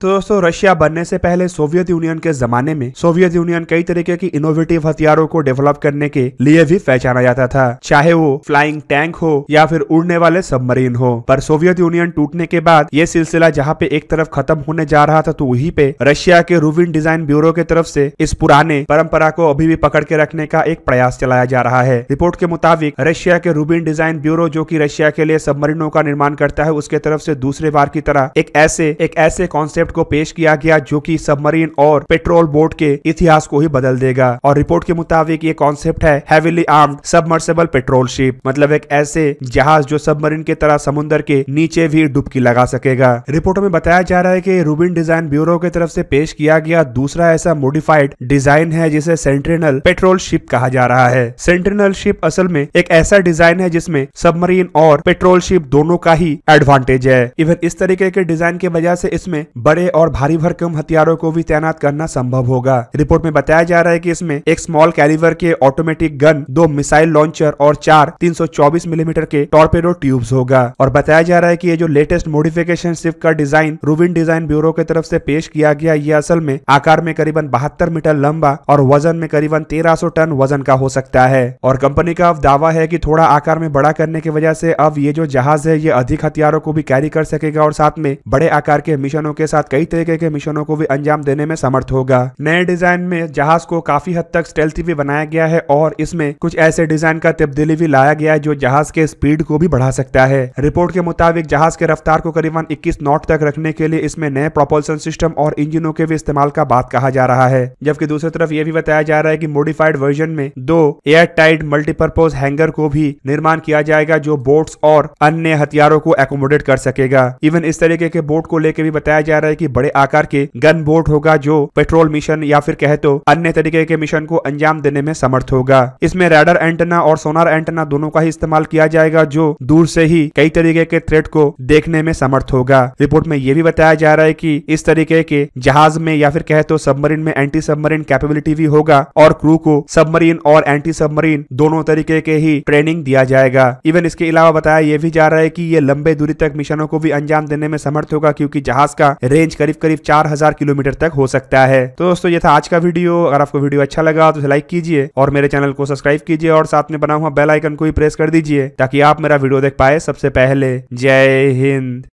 तो दोस्तों रशिया बनने से पहले सोवियत यूनियन के जमाने में सोवियत यूनियन कई तरीके की इनोवेटिव हथियारों को डेवलप करने के लिए भी पहचाना जाता था चाहे वो फ्लाइंग टैंक हो या फिर उड़ने वाले सबमरीन हो पर सोवियत यूनियन टूटने के बाद ये सिलसिला जहाँ पे एक तरफ खत्म होने जा रहा था तो वही पे रशिया के रूविन डिजाइन ब्यूरो के तरफ से इस पुराने परंपरा को अभी भी पकड़ के रखने का एक प्रयास चलाया जा रहा है रिपोर्ट के मुताबिक रशिया के रूबिन डिजाइन ब्यूरो जो की रशिया के लिए सबमरीनों का निर्माण करता है उसके तरफ से दूसरे बार की तरह एक ऐसे एक ऐसे कॉन्सेप्ट कॉन्सेप्ट को पेश किया गया जो कि सबमरीन और पेट्रोल बोट के इतिहास को ही बदल देगा और रिपोर्ट के मुताबिक ये कॉन्सेप्ट है heavily armed submersible patrol ship मतलब एक ऐसे जहाज जो सबमरीन के तरह समुन्द्र के नीचे भी डुबकी लगा सकेगा रिपोर्ट में बताया जा रहा है की रूबिन डिजाइन ब्यूरो की तरफ ऐसी पेश किया गया दूसरा ऐसा मोडिफाइड डिजाइन है जिसे सेंट्रिनल पेट्रोल शिप कहा जा रहा है सेंट्रिनल शिप असल में एक ऐसा डिजाइन है जिसमें सबमरीन और पेट्रोल शिप दोनों का ही एडवांटेज है इवन इस तरीके के डिजाइन के वजह से इसमें बड़े बड़े और भारी भरकम हथियारों को भी तैनात करना संभव होगा रिपोर्ट में बताया जा रहा है की इसमें एक स्मॉल कैलिवर के ऑटोमेटिक गन दो मिसाइल लॉन्चर और चार 324 मिलीमीटर mm के टॉर्पेडो ट्यूब्स होगा और बताया जा रहा है कि ये जो लेटेस्ट मोडिफिकेशन शिफ्ट का डिजाइन रूबिन डिजाइन ब्यूरो की तरफ से पेश किया गया ये असल में आकार में करीबन बहत्तर मीटर लंबा और वजन में करीबन 1300 टन वजन का हो सकता है और कंपनी का अब दावा है की थोड़ा आकार में बड़ा करने की वजह से अब ये जो जहाज है ये अधिक हथियारों को भी कैरी कर सकेगा और साथ में बड़े आकार के मिशनों के साथ कई तरीके के मिशनों को भी अंजाम देने में समर्थ होगा नए डिजाइन में जहाज को काफी हद तक स्टेल्थी भी बनाया गया है और इसमें कुछ ऐसे डिजाइन का तब्दीली भी लाया गया है जो जहाज के स्पीड को भी बढ़ा सकता है रिपोर्ट के मुताबिक जहाज के रफ्तार को करीबन इक्कीस नॉट तक रखने के लिए इसमें नए प्रोपल्सन सिस्टम और इंजिनों के भी इस्तेमाल का बात कहा जा रहा है जबकि दूसरी तरफ यह भी बताया जा रहा है की मोडिफाइड वर्जन में दो एयर टाइट मल्टीपर्पोज हैंगर को भी निर्माण किया जाएगा जो बोट्स और अन्य हथियारों को एकोमोडेट कर सकेगा इवन इस तरीके के बोट को लेकर भी बताया जा रहा है की बड़े आकार के गन बोट होगा जो पेट्रोल मिशन या फिर कहे तो अन्य तरीके के मिशन को अंजाम देने में समर्थ होगा इसमें रेडर एंटना और सोनार एंटना दोनों का ही इस्तेमाल किया जाएगा जो दूर से ही कई तरीके के थ्रेट को देखने में समर्थ होगा रिपोर्ट में यह भी बताया जा रहा है की इस तरीके के जहाज में या फिर कहे तो सबमरीन में एंटी सबमरीन कैपेबिलिटी भी होगा और क्रू को सबमरीन और एंटी सबमरीन दोनों तरीके के ही ट्रेनिंग दिया जाएगा इवन इसके अलावा बताया यह भी जा रहा है की ये लंबे दूरी तक मिशनों को भी अंजाम देने में समर्थ होगा क्यूँकी जहाज का रेंज रेंज करीब करीब हजार किलोमीटर तक हो सकता है तो दोस्तों ये था आज का वीडियो अगर आपको वीडियो अच्छा लगा तो लाइक कीजिए और मेरे चैनल को सब्सक्राइब कीजिए और साथ में बना हुआ बेल आइकन को भी प्रेस कर दीजिए ताकि आप मेरा वीडियो देख पाए सबसे पहले जय हिंद